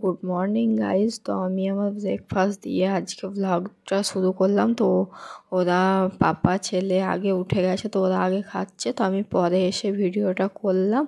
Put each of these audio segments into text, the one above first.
Good morning guys তো আমি আমার ব্রেকফাস্ট দিয়ে আজকে ব্লগটা শুরু করলাম তো ওরা পাপা ছেলে আগে উঠে গেছে তো ওরা আগে খাচ্ছে তো আমি পরে এসে ভিডিওটা করলাম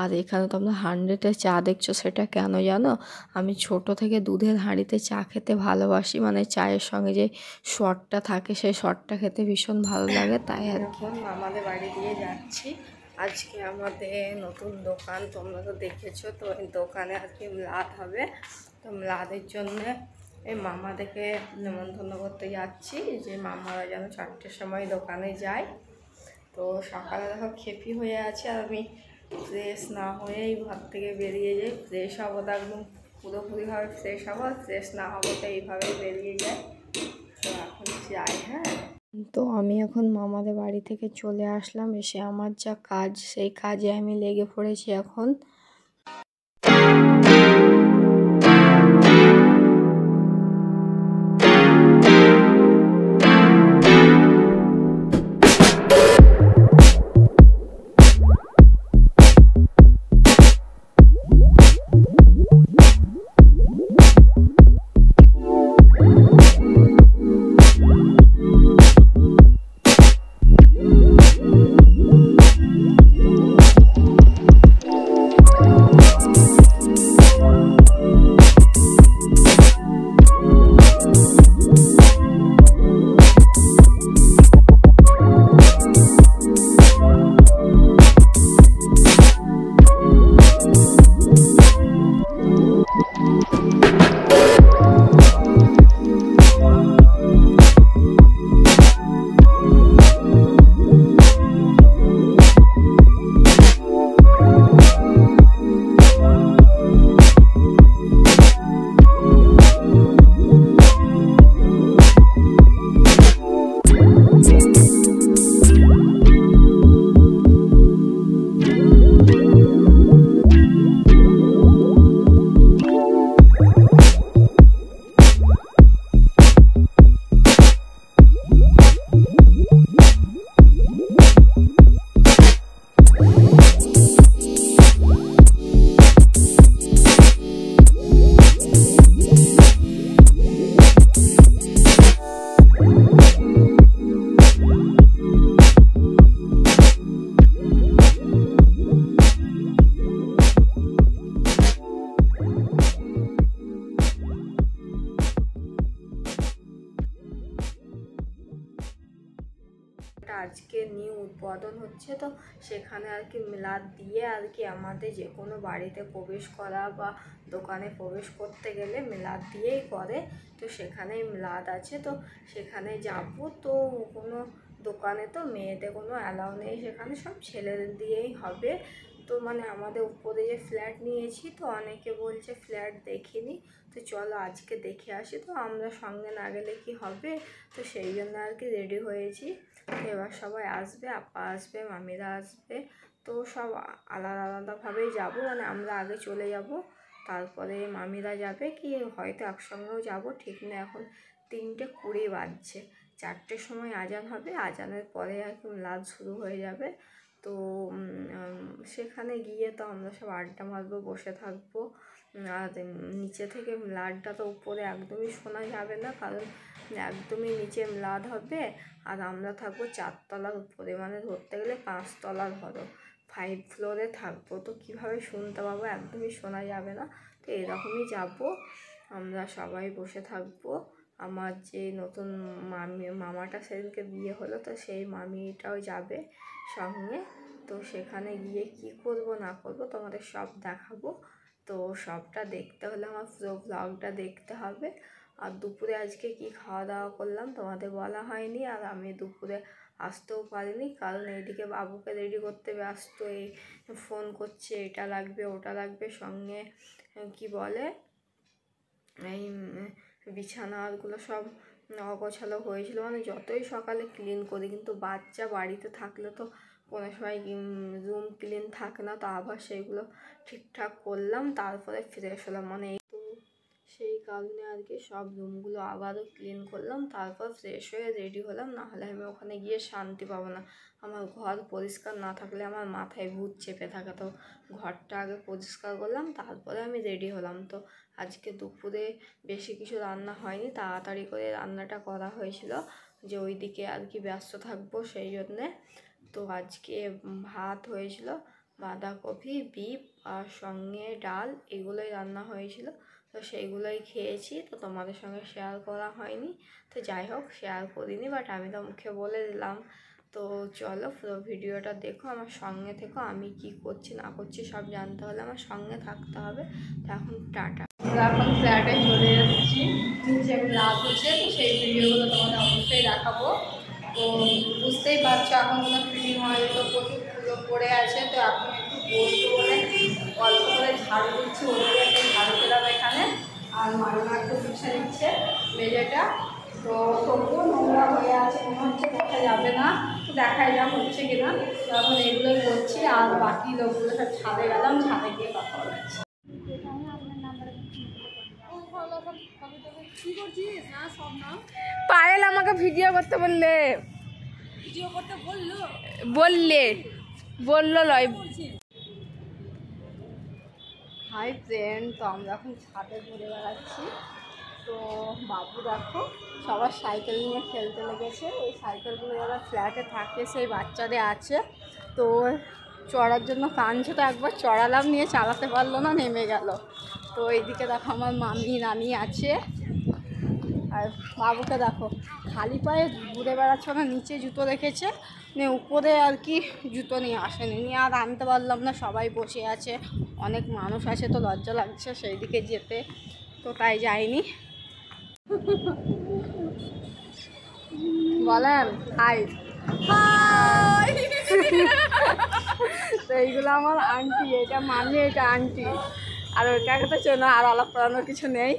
আর এখানে তো আমরা হান্ড্রেডে চা দেখছো সেটা কেন জানো আমি ছোট থেকে দুধের হাঁড়িতে চা খেতে ভালোবাসি মানে চায়ের সঙ্গে যে শটটা থাকে সেই শটটা খেতে ভীষণ ভালো লাগে তাই আর কি আমাদের বাড়ি দিয়ে যাচ্ছি আজকে আমাদের নতুন দোকান তোমরা তো দেখেছো তো এই দোকানে আজকে ম্লাদ হবে তো লাদের জন্য এই দেখে নেমন্তন্ন করতে যাচ্ছি যে মামারা যেন চারটের সময় দোকানে যায় তো সকালে দেখো খেপি হয়ে আছে আর আমি ফ্রেশ না হয়েই ঘর থেকে বেরিয়ে যাই ফ্রেশ হবো তো একদম পুরোপুরিভাবে ফ্রেশ হবো ফ্রেশ না হবো তো এইভাবেই বেরিয়ে যায় তো এখন যাই হ্যাঁ তো আমি এখন মামাদের বাড়ি থেকে চলে আসলাম এসে আমার যা কাজ সেই কাজে আমি লেগে পড়েছি এখন Thank you. আজকে নিউ উদ্বোধন হচ্ছে তো সেখানে আর কি মিলাদ দিয়ে আর কি আমাদের যে কোনো বাড়িতে প্রবেশ করা বা দোকানে প্রবেশ করতে গেলে মিলাদ দিয়েই করে তো সেখানেই মিলাদ আছে তো সেখানে যাব তো কোনো দোকানে তো মেয়েদের কোনো অ্যালাউ নেই সেখানে সব ছেলেদের দিয়েই হবে তো মানে আমাদের উপরে যে ফ্ল্যাট নিয়েছি তো অনেকে বলছে ফ্ল্যাট দেখিনি তো চলো আজকে দেখে আসি তো আমরা সঙ্গে না গেলে কি হবে তো সেই জন্য আর কি রেডি হয়েছি এবার সবাই আসবে আপা আসবে মামিরা আসবে তো সব আলাদা আলাদাভাবেই যাব মানে আমরা আগে চলে যাব তারপরে মামিরা যাবে কি হয়তো একসঙ্গেও যাব ঠিক না এখন তিনটে কুড়ি বাজছে চারটের সময় আজান হবে আজানের পরে এখন লাভ শুরু হয়ে যাবে তো সেখানে গিয়ে তো আমরা সব আড্ডা মারবো বসে থাকবো আর নিচে থেকে লাডটা তো উপরে একদমই শোনা যাবে না কারণ একদমই নিচে লাদ হবে আর আমরা থাকবো চারতলার উপরে মানে ধরতে গেলে পাঁচতলার ঘরও ফাইভ ফ্লোরে থাকবো তো কিভাবে শুনতে পাবো একদমই শোনা যাবে না তো এরকমই যাব আমরা সবাই বসে থাকবো আমার যে নতুন মামি মামাটা সেদিনকে বিয়ে হলো তো সেই মামিটাও যাবে সঙ্গে তো সেখানে গিয়ে কি করব না করব তোমাদের সব দেখাবো তো সবটা দেখতে হলে আমার পুরো ব্লগটা দেখতে হবে আর দুপুরে আজকে কি খাওয়া দাওয়া করলাম তোমাদের বলা হয়নি আর আমি দুপুরে আসতেও পারিনি কারণ এইদিকে বাবুকে রেডি করতে ব্যস্ত এই ফোন করছে এটা লাগবে ওটা লাগবে সঙ্গে কি বলে এই বিছানাগুলো সব অগোছালো হয়েছিল মানে যতই সকালে ক্লিন করি কিন্তু বাচ্চা বাড়িতে থাকলে তো কোনো সময় রুম ক্লিন থাকে না তো আবার সেইগুলো ঠিকঠাক করলাম তারপরে ফিরে আসলাম মানে কারণে আর কি সব রুমগুলো আবারও ক্লিন করলাম তারপর ফ্রেশ হয়ে রেডি হলাম নাহলে আমি ওখানে গিয়ে শান্তি পাবো না আমার ঘর পরিষ্কার না থাকলে আমার মাথায় ভূত চেপে থাকে তো ঘরটা আগে পরিষ্কার করলাম তারপরে আমি রেডি হলাম তো আজকে দুপুরে বেশি কিছু রান্না হয়নি তাড়াতাড়ি করে রান্নাটা করা হয়েছিল যে ওইদিকে আর কি ব্যস্ত থাকবো সেই জন্যে তো আজকে ভাত হয়েছিল বাঁধাকপি বিপ আর সঙ্গে ডাল এগুলোই রান্না হয়েছিল তো সেইগুলোই খেয়েছি তো তোমাদের সঙ্গে শেয়ার করা হয়নি তো যাই হোক শেয়ার করিনি বাট আমি তোমাকে বলে দিলাম তো চলো পুরো ভিডিওটা দেখো আমার সঙ্গে থেকো আমি কি করছি না করছি সব জানতে হলে আমার সঙ্গে থাকতে হবে তো এখন টাটা আমরা এখন ফ্ল্যাটে চলে এসেছি যেগুলো রাত হচ্ছে তো সেই ভিডিওগুলো তোমাদের অবশ্যই দেখাবো তো বুঝতেই পারছো এখন কোনো ফিটিং হয়নি তো প্রচুর পড়ে আছে তো এখন একটু বসবো অল্প করে ঝাড়ু দিচ্ছি ওদের মেলেটা তো তবুও নোংরা হয়ে আছে মনে হচ্ছে দেখা যাবে না তো দেখাই যা হচ্ছে কিনা তখন এগুলো করছি আর বাকি লোকগুলো সব ছাদে গেলাম ছাদে গিয়ে কথা বলাচ্ছি পায়েল আমাকে ভিডিও করতে বললে বললে বললো লয় হাই ফ্রেন্ড তো আমরা এখন ছাদে ঘুরে বেড়াচ্ছি তো বাবু দেখো সবার সাইকেল নিয়ে খেলতে লেগেছে এই সাইকেলগুলো যারা ফ্ল্যাটে থাকে সেই বাচ্চাদের আছে তো চড়ার জন্য কাঞ্চে তো একবার চড়ালাম নিয়ে চালাতে পারলো না নেমে গেল তো এইদিকে দেখো আমার মামি নানি আছে আর বাবুকে দেখো খালি পায়ে ঘুরে বেড়াচ্ছে না নিচে জুতো রেখেছে নিয়ে মানে উপরে আর কি জুতো নিয়ে আসেনি নিয়ে আর আনতে পারলাম না সবাই বসে আছে অনেক মানুষ আছে তো লজ্জা লাগছে সেই দিকে যেতে তো তাই যাইনি বলেন হাই হাই তো এইগুলো আমার আন্টি এটা মামি এটা আন্টি আর ওইটা তো চলো আর আলাপ পড়ানোর কিছু নেই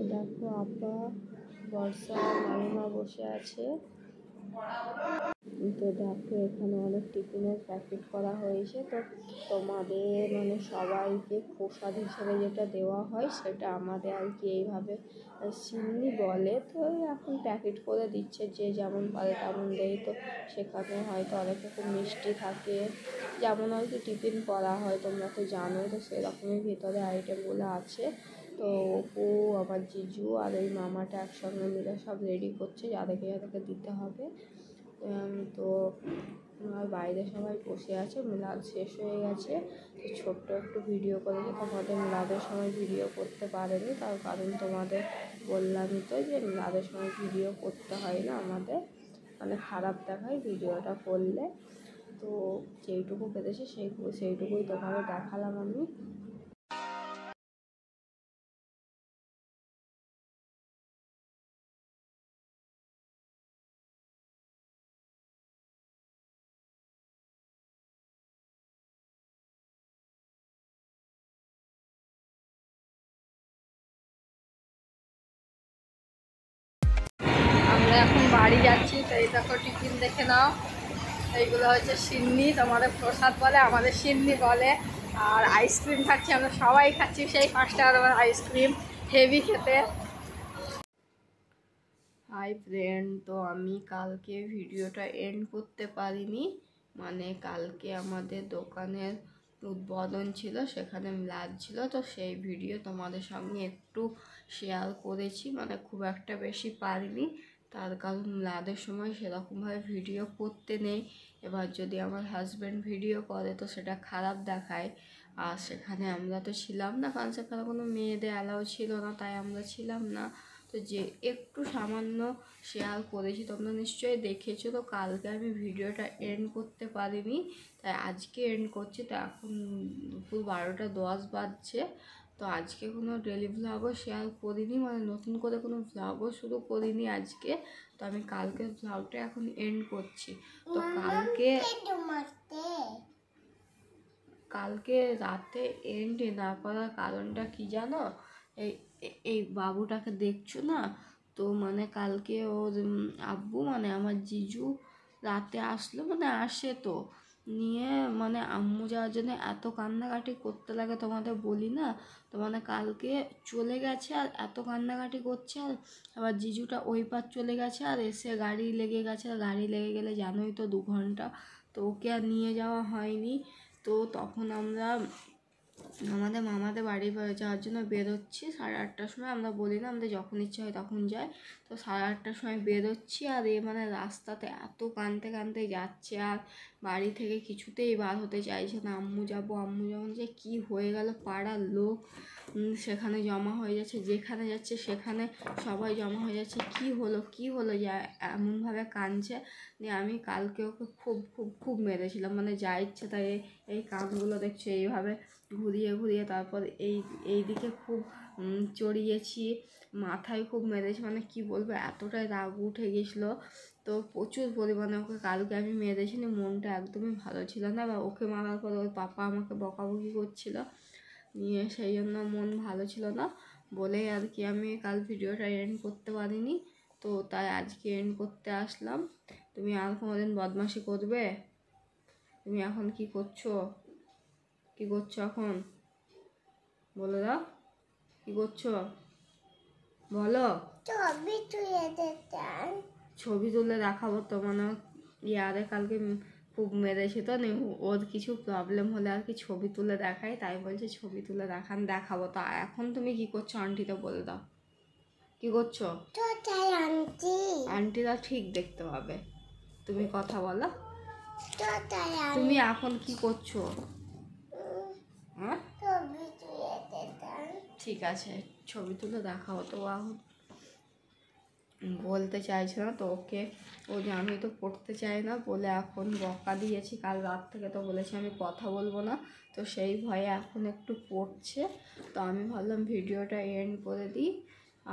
এ দেখো আব্বা বর্ষা মামিমা বসে আছে তো দেখো এখানে অনেক টিফিনের প্যাকেট করা হয়েছে তো তোমাদের মানে সবাইকে প্রসাদ হিসেবে যেটা দেওয়া হয় সেটা আমাদের আর কি এইভাবে সিমনি বলে তো এখন প্যাকেট করে দিচ্ছে যে যেমন পারে তেমন দেয় তো সেখানে হয়তো অনেক রকম মিষ্টি থাকে যেমন আর কি টিফিন করা হয় তোমরা তো জানো তো সেরকমই ভেতরে আইটেমগুলো আছে তো ও আমার জিজু আর ওই মামাটা একসঙ্গে মিলে সব রেডি করছে যাদেরকে যাদেরকে দিতে হবে তো আমার বাইরে সবাই বসে আছে মিলাদ শেষ হয়ে গেছে তো ছোট্ট একটু ভিডিও করেছি তোমাদের মিলাদের সময় ভিডিও করতে পারেনি তার কারণ তোমাদের বললামই তো যে মিলাদের সময় ভিডিও করতে হয় না আমাদের মানে খারাপ দেখায় ভিডিওটা করলে তো যেইটুকু পেরেছি সেই সেইটুকুই তোমাদের দেখালাম আমি দেখো টিফিন দেখে নাও এইগুলো হচ্ছে সিন্নি তোমাদের প্রসাদ বলে আমাদের সিন্নি বলে আর আইসক্রিম খাচ্ছি আমরা সবাই খাচ্ছি সেই পাঁচ আমার আইসক্রিম হেভি খেতে হাই ফ্রেন্ড তো আমি কালকে ভিডিওটা এন্ড করতে পারিনি মানে কালকে আমাদের দোকানের উদ্বোধন ছিল সেখানে লাভ ছিল তো সেই ভিডিও তোমাদের সঙ্গে একটু শেয়ার করেছি মানে খুব একটা বেশি পারিনি তার কারণ রাতের সময় সেরকমভাবে ভিডিও করতে নেই এবার যদি আমার হাজব্যান্ড ভিডিও করে তো সেটা খারাপ দেখায় আর সেখানে আমরা তো ছিলাম না কারণ সেখানে কোনো মেয়েদের অ্যালাউ ছিল না তাই আমরা ছিলাম না তো যে একটু সামান্য শেয়ার করেছি তোমরা নিশ্চয়ই দেখেছো তো কালকে আমি ভিডিওটা এন্ড করতে পারিনি তাই আজকে এন্ড করছি তো এখন দুপুর বারোটা দশ বাজছে তো আজকে কোনো ডেলি ভ্লগও শেয়ার করিনি মানে নতুন করে কোনো ভ্লগও শুরু করিনি আজকে তো আমি কালকে ভ্লগটা এখন এন্ড করছি তো কালকে কালকে রাতে এন্ড না করার কারণটা কি জানো এই এই বাবুটাকে দেখছো না তো মানে কালকে ওর আব্বু মানে আমার জিজু রাতে আসলো মানে আসে তো নিয়ে মানে আম্মু যাওয়ার জন্য এত কান্নাকাটি করতে লাগে তোমাদের বলি না তো মানে কালকে চলে গেছে আর এত কান্নাকাটি করছে আর আবার জিজুটা ওই পার চলে গেছে আর এসে গাড়ি লেগে গেছে আর গাড়ি লেগে গেলে জানোই তো দু ঘন্টা তো ওকে আর নিয়ে যাওয়া হয়নি তো তখন আমরা আমাদের মামাদের বাড়ি যাওয়ার জন্য বেরোচ্ছি সাড়ে আটটার সময় আমরা বলি না আমাদের যখন ইচ্ছা হয় তখন যাই তো সাড়ে আটটার সময় বেরোচ্ছি আর এ মানে রাস্তাতে এত কানতে কানতে যাচ্ছে আর বাড়ি থেকে কিছুতেই বার হতে চাইছে না আম্মু যাবো আম্মু যখন যে কী হয়ে গেল পাড়ার লোক সেখানে জমা হয়ে যাচ্ছে যেখানে যাচ্ছে সেখানে সবাই জমা হয়ে যাচ্ছে কি হলো কি হলো যা এমনভাবে কানছে যে আমি কালকে ওকে খুব খুব খুব মেরেছিলাম মানে যা ইচ্ছে তাই এই কানগুলো দেখছে এইভাবে ঘুরিয়ে ঘুরিয়ে তারপর এই এই দিকে খুব চড়িয়েছি মাথায় খুব মেরেছি মানে কি বলবো এতটাই রাগ উঠে গেছিলো তো প্রচুর পরিমাণে ওকে কালকে আমি মেরেছি নি মনটা একদমই ভালো ছিল না বা ওকে মারার পর ওর পাপা আমাকে বকাবকি করছিল নিয়ে সেই জন্য মন ভালো ছিল না বলেই আর কি আমি কাল ভিডিওটা এন্ড করতে পারিনি তো তাই আজকে এন্ড করতে আসলাম তুমি আর কোনোদিন বদমাশি করবে তুমি এখন কি করছো কি করছো এখন বলে দাও কি করছো বলো ছবি তুলে ছবি তুলে দেখাবো তো মানে ইয়ারে কালকে খুব মেরেছে তো ওর কিছু প্রবলেম হলে আর কি ছবি তুলে দেখাই তাই বলছে ছবি তুলে দেখান দেখাবো তো এখন তুমি কি করছো আন্টিতে বলে দাও কি করছো আন্টি আন্টিরা ঠিক দেখতে পাবে তুমি কথা বলো তুমি এখন কি করছো ঠিক আছে ছবি তুলে দেখাও তো বাহু বলতে চাইছে না তো ওকে ও যে আমি তো পড়তে চাই না বলে এখন বকা দিয়েছি কাল রাত থেকে তো বলেছি আমি কথা বলবো না তো সেই ভয়ে এখন একটু পড়ছে তো আমি ভাবলাম ভিডিওটা এন্ড করে দিই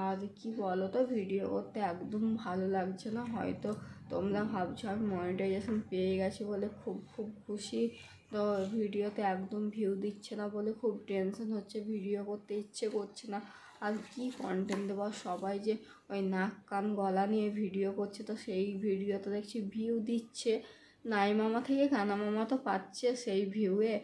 আর কি বলো তো ভিডিও করতে একদম ভালো লাগছে না হয়তো তোমরা ভাবছো আমি মনিটাইজেশন পেয়ে গেছি বলে খুব খুব খুশি তো ভিডিওতে একদম ভিউ দিচ্ছে না বলে খুব টেনশন হচ্ছে ভিডিও করতে ইচ্ছে করছে না আর কি কন্টেন্ট দেবো সবাই যে ওই নাক কান গলা নিয়ে ভিডিও করছে তো সেই ভিডিওতে দেখছি ভিউ দিচ্ছে নাই মামা থেকে কানা মামা তো পাচ্ছে সেই ভিউয়ে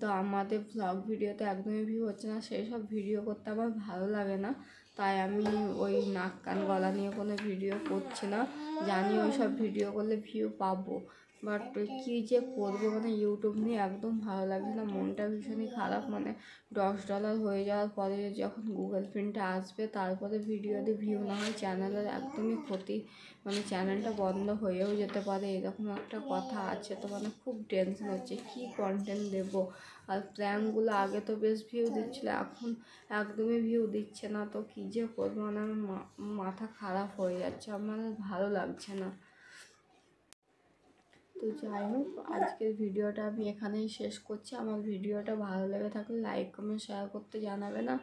তো আমাদের ব্লগ ভিডিওতে একদমই ভিউ হচ্ছে না সেই সব ভিডিও করতে আমার ভালো লাগে না তাই আমি ওই নাক কান গলা নিয়ে কোনো ভিডিও করছি না জানি ওই সব ভিডিও করলে ভিউ পাবো বাট কী যে করবে মানে ইউটিউব নিয়ে একদম ভালো লাগছে না মনটা ভীষণই খারাপ মানে দশ ডলার হয়ে যাওয়ার পরে যখন গুগল প্রিন্টে আসবে তারপরে ভিডিওতে ভিউ না হয় চ্যানেলের একদমই ক্ষতি মানে চ্যানেলটা বন্ধ হয়েও যেতে পারে এরকম একটা কথা আছে তো মানে খুব টেনশন হচ্ছে কী কন্টেন্ট দেবো আর প্ল্যানগুলো আগে তো বেশ ভিউ দিচ্ছিল এখন একদমই ভিউ দিচ্ছে না তো কী যে করবো মানে আমার মাথা খারাপ হয়ে যাচ্ছে আমার ভালো লাগছে না তো যাই হোক আজকের ভিডিওটা আমি এখানেই শেষ করছি আমার ভিডিওটা ভালো লেগে থাকলে লাইক কমেন্ট শেয়ার করতে জানাবে না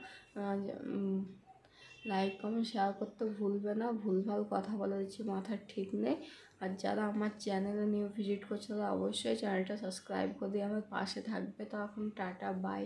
লাইক কমেন্ট শেয়ার করতে ভুলবে না ভুলভাল কথা বলে দিচ্ছি মাথার ঠিক নেই আর যারা আমার চ্যানেলে নিউ ভিজিট করছে তারা অবশ্যই চ্যানেলটা সাবস্ক্রাইব করে দিয়ে আমার পাশে থাকবে তো এখন টাটা বাই